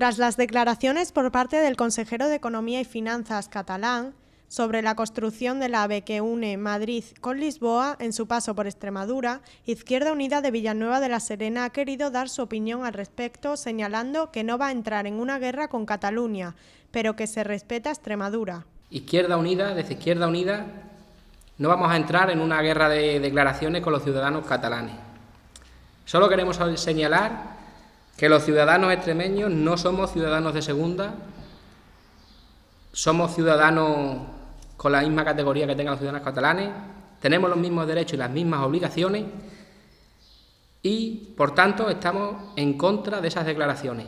Tras las declaraciones por parte del consejero de Economía y Finanzas catalán sobre la construcción del AVE que une Madrid con Lisboa en su paso por Extremadura, Izquierda Unida de Villanueva de la Serena ha querido dar su opinión al respecto, señalando que no va a entrar en una guerra con Cataluña, pero que se respeta Extremadura. Izquierda Unida, desde Izquierda Unida, no vamos a entrar en una guerra de declaraciones con los ciudadanos catalanes. Solo queremos señalar que los ciudadanos extremeños no somos ciudadanos de segunda, somos ciudadanos con la misma categoría que tengan los ciudadanos catalanes, tenemos los mismos derechos y las mismas obligaciones y, por tanto, estamos en contra de esas declaraciones.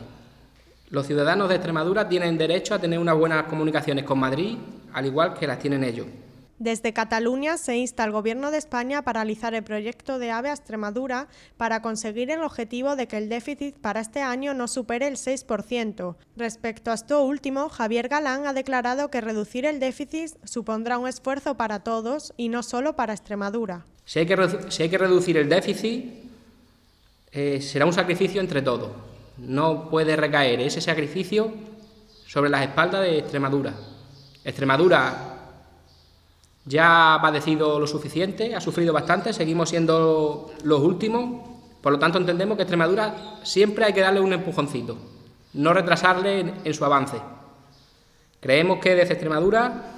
Los ciudadanos de Extremadura tienen derecho a tener unas buenas comunicaciones con Madrid, al igual que las tienen ellos. Desde Cataluña se insta al Gobierno de España a paralizar el proyecto de AVE a Extremadura para conseguir el objetivo de que el déficit para este año no supere el 6%. Respecto a esto último, Javier Galán ha declarado que reducir el déficit supondrá un esfuerzo para todos y no solo para Extremadura. Si hay que, reducir el déficit, eh, será un sacrificio entre todos. No puede recaer ese sacrificio sobre las espaldas de Extremadura. Extremadura ya ha padecido lo suficiente, ha sufrido bastante, seguimos siendo los últimos, por lo tanto entendemos que Extremadura siempre hay que darle un empujoncito, no retrasarle en, su avance. Creemos que desde Extremadura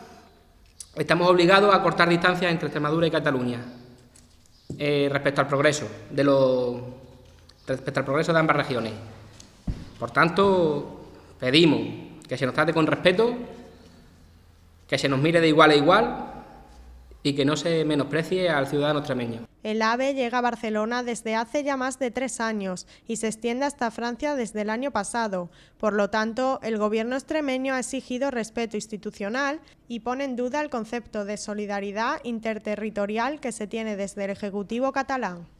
estamos obligados a cortar distancias entre Extremadura y Cataluña eh, respecto al progreso de los, respecto al progreso de ambas regiones. Por tanto, pedimos que se nos trate con respeto, que se nos mire de igual a igual y que no se menosprecie al ciudadano extremeño. El AVE llega a Barcelona desde hace ya más de tres años y se extiende hasta Francia desde el año pasado. Por lo tanto, el gobierno extremeño ha exigido respeto institucional y pone en duda el concepto de solidaridad interterritorial que se tiene desde el Ejecutivo catalán.